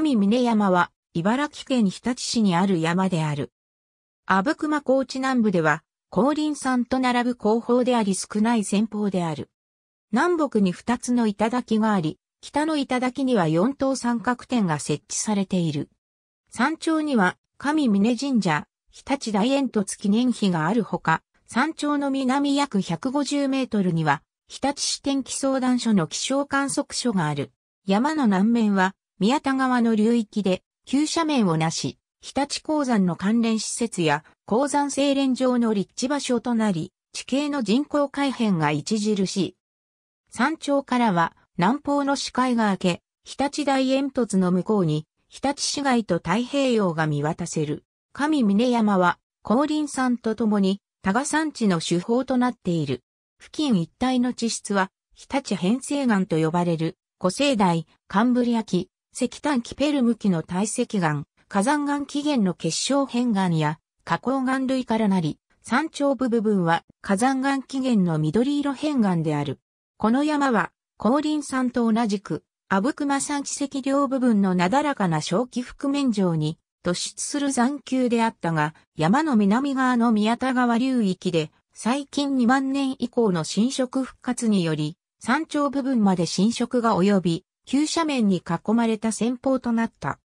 上峰山は、茨城県日立市にある山である。阿武隈高地南部では、高林山と並ぶ後方であり少ない先方である。南北に二つの頂があり、北の頂には四等三角点が設置されている。山頂には、上峰神社、日立大煙突記念碑があるほか、山頂の南約150メートルには、日立市天気相談所の気象観測所がある。山の南面は、宮田川の流域で、急斜面をなし、日立鉱山の関連施設や鉱山精錬場の立地場所となり、地形の人口改変が著しい。山頂からは南方の視界が明け、日立大煙突の向こうに、日立市街と太平洋が見渡せる。上峰山は、高林山とともに、多賀山地の手法となっている。付近一帯の地質は、日立変成岩と呼ばれる、古生代、カンブリア紀、石炭キペルムきの堆積岩、火山岩起源の結晶片岩や花崗岩類からなり、山頂部部分は火山岩起源の緑色片岩である。この山は、高林山と同じく、阿武隈山地石両部分のなだらかな小規覆面上に突出する残丘であったが、山の南側の宮田川流域で、最近2万年以降の侵食復活により、山頂部分まで侵食が及び、急斜面に囲まれた戦法となった。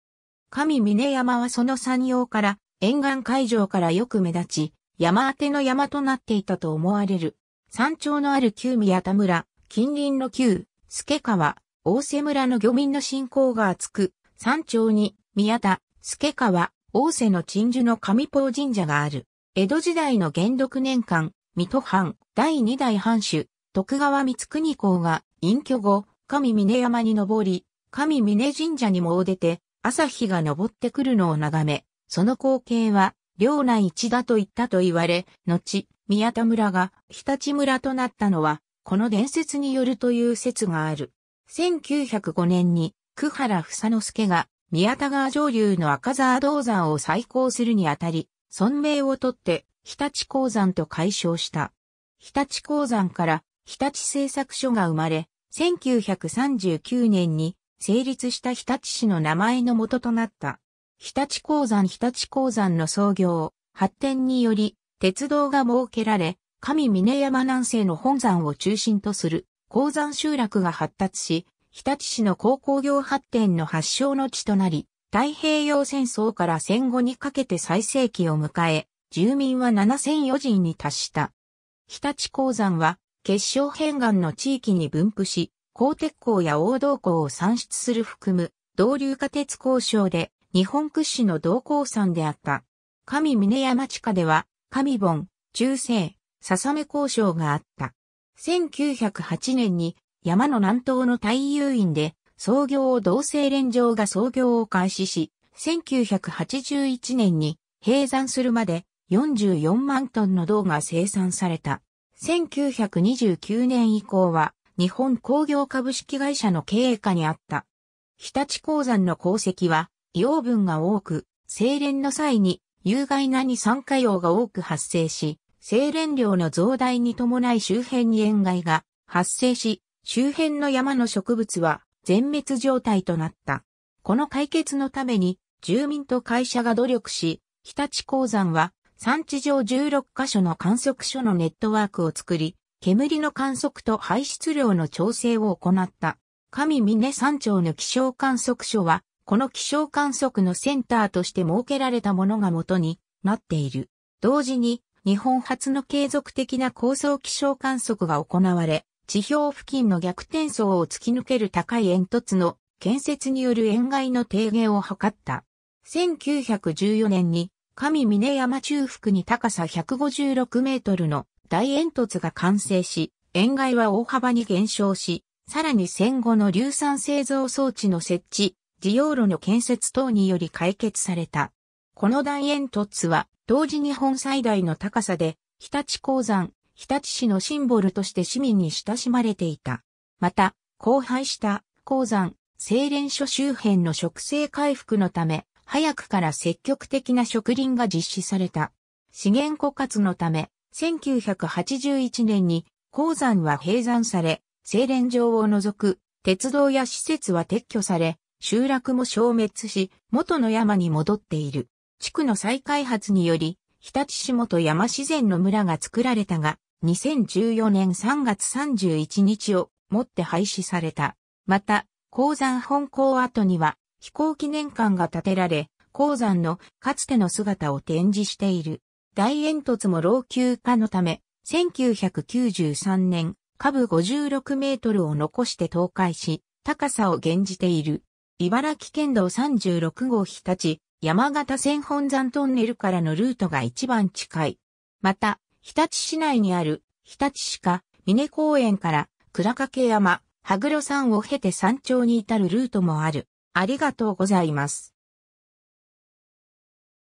上峰山はその山陽から沿岸海上からよく目立ち、山当ての山となっていたと思われる。山頂のある旧宮田村、近隣の旧、助川、大瀬村の漁民の信仰が厚く、山頂に宮田、助川、大瀬の鎮守の上法神社がある。江戸時代の元禄年間、水戸藩、第二代藩主、徳川光国公が隠居後、神峰山に登り、神峰神社にもお出て、朝日が昇ってくるのを眺め、その光景は、領内一だと言ったと言われ、後、宮田村が日立村となったのは、この伝説によるという説がある。1905年に、久原房之助が、宮田川上流の赤沢銅山を再興するにあたり、村名をとって、日立鉱山と解消した。日立鉱山から、日立製作所が生まれ、1939年に成立した日立市の名前の元となった。日立鉱山日立鉱山の創業、発展により、鉄道が設けられ、上峰山南西の本山を中心とする鉱山集落が発達し、日立市の鉱工業発展の発祥の地となり、太平洋戦争から戦後にかけて最盛期を迎え、住民は7004人に達した。日立鉱山は結晶片岩の地域に分布し、鋼鉄鋼や黄銅鋼を産出する含む、同流化鉄鉱商で、日本屈指の銅鉱山であった。神峰山地下では、神本、中世、笹目交渉があった。1908年に、山の南東の太遊院で、創業を同性連城が創業を開始し、1981年に閉山するまで44万トンの銅が生産された。1929年以降は日本工業株式会社の経営下にあった。日立鉱山の鉱石は養分が多く、精錬の際に有害な二酸化用が多く発生し、精錬量の増大に伴い周辺に塩害が発生し、周辺の山の植物は全滅状態となった。この解決のために住民と会社が努力し、日立鉱山は山地上16カ所の観測所のネットワークを作り、煙の観測と排出量の調整を行った。上峰山頂の気象観測所は、この気象観測のセンターとして設けられたものが元になっている。同時に、日本初の継続的な高層気象観測が行われ、地表付近の逆転層を突き抜ける高い煙突の建設による塩害の低減を図った。1914年に上峰山中腹に高さ156メートルの大煙突が完成し、塩害は大幅に減少し、さらに戦後の硫酸製造装置の設置、自用路の建設等により解決された。この大煙突は、同時日本最大の高さで、日立鉱山、日立市のシンボルとして市民に親しまれていた。また、荒廃した鉱山、精錬所周辺の植生回復のため、早くから積極的な植林が実施された。資源枯渇のため、1981年に鉱山は閉山され、精錬場を除く鉄道や施設は撤去され、集落も消滅し、元の山に戻っている。地区の再開発により、日立市元山自然の村が作られたが、2014年3月31日をもって廃止された。また、鉱山本校跡には、飛行記念館が建てられ、鉱山のかつての姿を展示している。大煙突も老朽化のため、1993年、下部56メートルを残して倒壊し、高さを減じている。茨城県道36号日立、山形線本山トンネルからのルートが一番近い。また、日立市内にある、日立市か、峰公園から、倉掛山、羽黒山を経て山頂に至るルートもある。ありがとうございます。